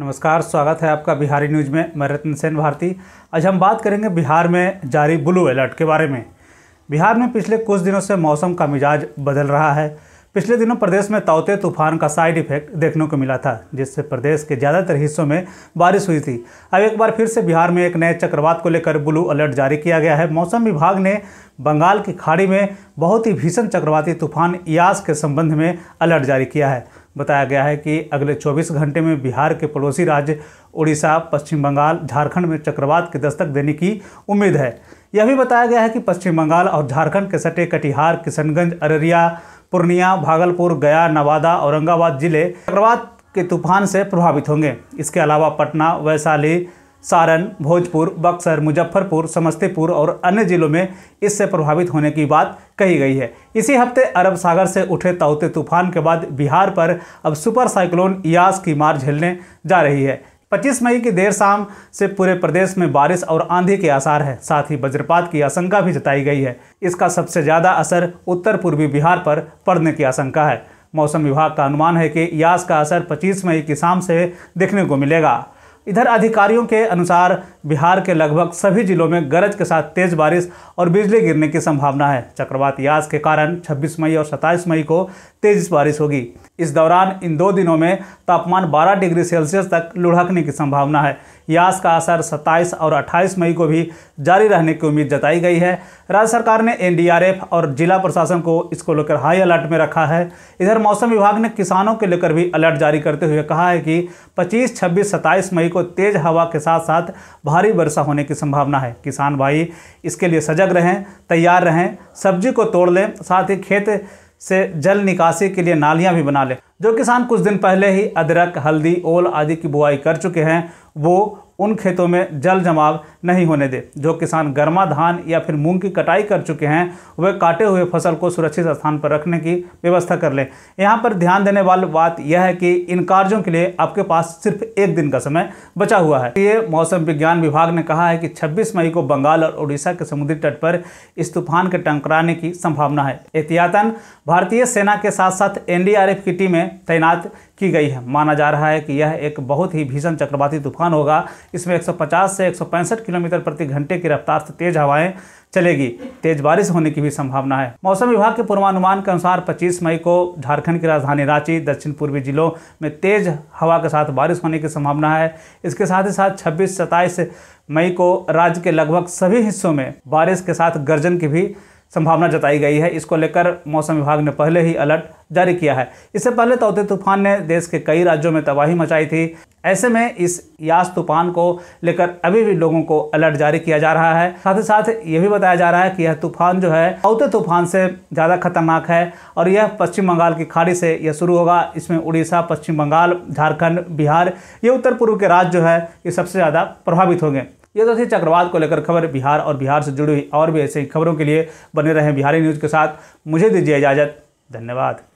नमस्कार स्वागत है आपका बिहारी न्यूज में मैं रतन सेन भारती आज हम बात करेंगे बिहार में जारी ब्लू अलर्ट के बारे में बिहार में पिछले कुछ दिनों से मौसम का मिजाज बदल रहा है पिछले दिनों प्रदेश में तौते तूफान का साइड इफेक्ट देखने को मिला था जिससे प्रदेश के ज़्यादातर हिस्सों में बारिश हुई थी अब एक बार फिर से बिहार में एक नए चक्रवात को लेकर ब्लू अलर्ट जारी किया गया है मौसम विभाग ने बंगाल की खाड़ी में बहुत ही भीषण चक्रवाती तूफान यास के संबंध में अलर्ट जारी किया है बताया गया है कि अगले 24 घंटे में बिहार के पड़ोसी राज्य उड़ीसा पश्चिम बंगाल झारखंड में चक्रवात की दस्तक देने की उम्मीद है यह भी बताया गया है कि पश्चिम बंगाल और झारखंड के सटे कटिहार किशनगंज अररिया पूर्णिया भागलपुर गया नवादा औरंगाबाद जिले चक्रवात के तूफान से प्रभावित होंगे इसके अलावा पटना वैशाली सारण भोजपुर बक्सर मुजफ्फरपुर समस्तीपुर और अन्य जिलों में इससे प्रभावित होने की बात कही गई है इसी हफ्ते अरब सागर से उठे तावते तूफान के बाद बिहार पर अब सुपर साइक्लोन इयास की मार झेलने जा रही है 25 मई की देर शाम से पूरे प्रदेश में बारिश और आंधी के आसार हैं साथ ही वज्रपात की आशंका भी जताई गई है इसका सबसे ज़्यादा असर उत्तर पूर्वी बिहार पर पड़ने की आशंका है मौसम विभाग का अनुमान है कि यास का असर 25 मई की शाम से देखने को मिलेगा इधर अधिकारियों के अनुसार बिहार के लगभग सभी जिलों में गरज के साथ तेज बारिश और बिजली गिरने की संभावना है चक्रवात यास के कारण 26 मई और 27 मई को तेज बारिश होगी इस दौरान इन दो दिनों में तापमान 12 डिग्री सेल्सियस तक लुढ़कने की संभावना है यास का असर 27 और 28 मई को भी जारी रहने की उम्मीद जताई गई है राज्य सरकार ने एनडीआरएफ और जिला प्रशासन को इसको लेकर हाई अलर्ट में रखा है इधर मौसम विभाग ने किसानों के लेकर भी अलर्ट जारी करते हुए कहा है कि पच्चीस छब्बीस सत्ताईस मई को को तेज़ हवा के साथ साथ भारी वर्षा होने की संभावना है किसान भाई इसके लिए सजग रहें तैयार रहें सब्जी को तोड़ लें साथ ही खेत से जल निकासी के लिए नालियाँ भी बना लें जो किसान कुछ दिन पहले ही अदरक हल्दी ओल आदि की बुआई कर चुके हैं वो उन खेतों में जल जमाव नहीं होने दे जो किसान गर्मा धान या फिर मूंग की कटाई कर चुके हैं वे काटे हुए फसल को सुरक्षित स्थान पर रखने की व्यवस्था कर लें यहाँ पर ध्यान देने वाली बात यह है कि इन कार्यों के लिए आपके पास सिर्फ एक दिन का समय बचा हुआ है ये मौसम विज्ञान विभाग ने कहा है कि छब्बीस मई को बंगाल और उड़ीसा के समुद्री तट पर इस तूफान के टंकराने की संभावना है एहतियातन भारतीय सेना के साथ साथ एन की टीमें तैनात की गई है माना जा रहा है कि यह एक बहुत ही भीषण चक्रवाती तूफान होगा इसमें 150 से 165 किलोमीटर प्रति घंटे की रफ्तार से तेज हवाएं चलेगी तेज बारिश होने की भी संभावना है मौसम विभाग के पूर्वानुमान के अनुसार 25 मई को झारखंड की राजधानी रांची दक्षिण पूर्वी जिलों में तेज हवा के साथ बारिश होने की संभावना है इसके साथ ही साथ छब्बीस सत्ताईस मई को राज्य के लगभग सभी हिस्सों में बारिश के साथ गर्जन की भी संभावना जताई गई है इसको लेकर मौसम विभाग ने पहले ही अलर्ट जारी किया है इससे पहले तौते तूफान ने देश के कई राज्यों में तबाही मचाई थी ऐसे में इस यास तूफान को लेकर अभी भी लोगों को अलर्ट जारी किया जा रहा है साथ ही साथ ये भी बताया जा रहा है कि यह तूफान जो है तौते तूफान से ज़्यादा खतरनाक है और यह पश्चिम बंगाल की खाड़ी से यह शुरू होगा इसमें उड़ीसा पश्चिम बंगाल झारखंड बिहार ये उत्तर पूर्व के राज्य जो है ये सबसे ज़्यादा प्रभावित होंगे ये तो थी चक्रवात को लेकर खबर बिहार और बिहार से जुड़ी हुई और भी ऐसी खबरों के लिए बने रहें बिहारी न्यूज़ के साथ मुझे दीजिए इजाज़त धन्यवाद